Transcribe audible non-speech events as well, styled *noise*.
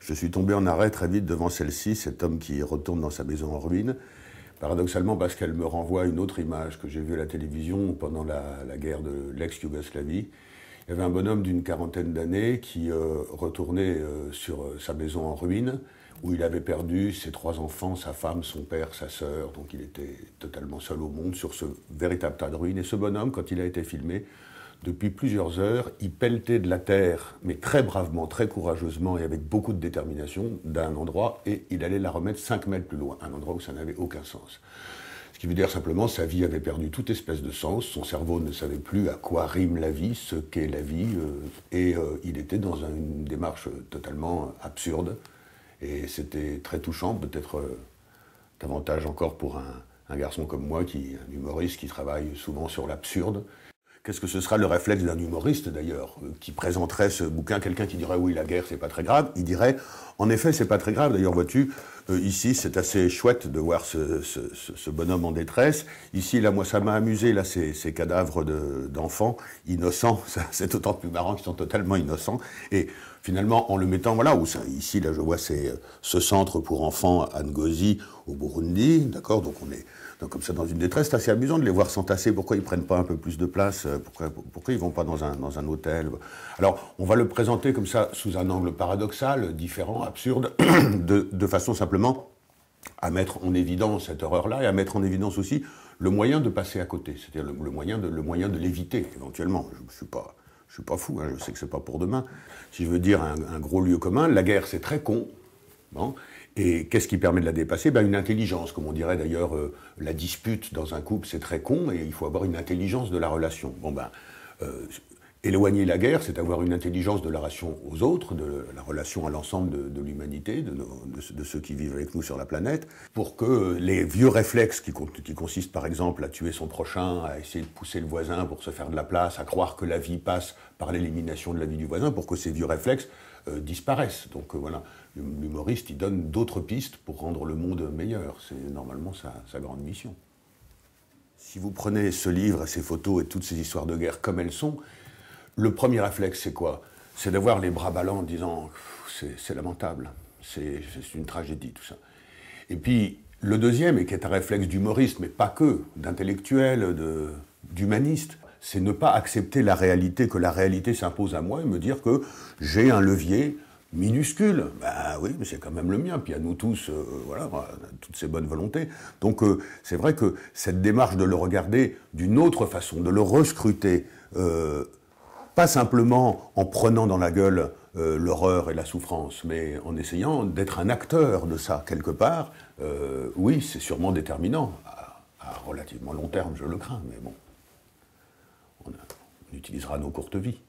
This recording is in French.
Je suis tombé en arrêt très vite devant celle-ci, cet homme qui retourne dans sa maison en ruine. Paradoxalement, parce qu'elle me renvoie une autre image que j'ai vue à la télévision pendant la, guerre de l'ex-Yougoslavie. Il y avait un bonhomme d'une quarantaine d'années qui euh, retournait euh, sur euh, sa maison en ruine, où il avait perdu ses trois enfants, sa femme, son père, sa sœur. Donc il était totalement seul au monde sur ce véritable tas de ruines. Et ce bonhomme, quand il a été filmé, depuis plusieurs heures, il pelletait de la terre, mais très bravement, très courageusement et avec beaucoup de détermination, d'un endroit, et il allait la remettre 5 mètres plus loin, un endroit où ça n'avait aucun sens. Ce qui veut dire simplement sa vie avait perdu toute espèce de sens, son cerveau ne savait plus à quoi rime la vie, ce qu'est la vie, euh, et euh, il était dans une démarche totalement absurde. Et c'était très touchant, peut-être euh, davantage encore pour un, garçon comme moi, qui, un humoriste qui travaille souvent sur l'absurde. Qu'est-ce que ce sera le réflexe d'un humoriste d'ailleurs euh, qui présenterait ce bouquin Quelqu'un qui dirait oui la guerre c'est pas très grave, il dirait en effet c'est pas très grave. D'ailleurs vois-tu euh, ici c'est assez chouette de voir ce, bonhomme en détresse. Ici là moi ça m'a amusé là ces, ces cadavres d'enfants innocents, *laughs* c'est autant plus marrant qu'ils sont totalement innocents. Et finalement en le mettant voilà où ça, ici là je vois c'est euh, ce centre pour enfants à Ngozi au Burundi, d'accord donc on est donc comme ça, dans une détresse, c'est assez amusant de les voir s'entasser. Pourquoi ils prennent pas un peu plus de place euh, pourquoi, ils ils vont pas dans un, dans un hôtel Alors, on va le présenter comme ça, sous un angle paradoxal, différent, absurde, *coughs* de, façon simplement à mettre en évidence cette horreur-là et à mettre en évidence aussi le moyen de passer à côté, c'est-à-dire le, moyen de l'éviter éventuellement. Je ne suis pas je suis pas fou, hein, je sais que c'est pas pour demain. Si je veux dire un, gros lieu commun, la guerre c'est très con, bon, et qu'est-ce qui permet de la dépasser ben Une intelligence, comme on dirait d'ailleurs, euh, la dispute dans un couple, c'est très con, et il faut avoir une intelligence de la relation. Bon ben, euh, Éloigner la guerre, c'est avoir une intelligence de la relation aux autres, de la relation à l'ensemble de, l'humanité, de, de, ceux qui vivent avec nous sur la planète, pour que les vieux réflexes qui, consistent par exemple à tuer son prochain, à essayer de pousser le voisin pour se faire de la place, à croire que la vie passe par l'élimination de la vie du voisin, pour que ces vieux réflexes euh, disparaissent. Donc euh, voilà, l'humoriste, il donne d'autres pistes pour rendre le monde meilleur. C'est normalement sa, sa grande mission. Si vous prenez ce livre, ces photos et toutes ces histoires de guerre comme elles sont, le premier réflexe, c'est quoi C'est d'avoir les bras ballants en disant c'est lamentable, c'est une tragédie, tout ça. Et puis, le deuxième, et qui est un réflexe d'humoriste, mais pas que, d'intellectuel, d'humaniste, c'est ne pas accepter la réalité, que la réalité s'impose à moi et me dire que j'ai un levier minuscule. Bah oui, mais c'est quand même le mien, puis à nous tous, euh, voilà, toutes ces bonnes volontés. Donc euh, c'est vrai que cette démarche de le regarder d'une autre façon, de le rescruter, euh, pas simplement en prenant dans la gueule euh, l'horreur et la souffrance, mais en essayant d'être un acteur de ça quelque part, euh, oui, c'est sûrement déterminant, à, relativement long terme, je le crains, mais bon, on utilisera nos courtes vies.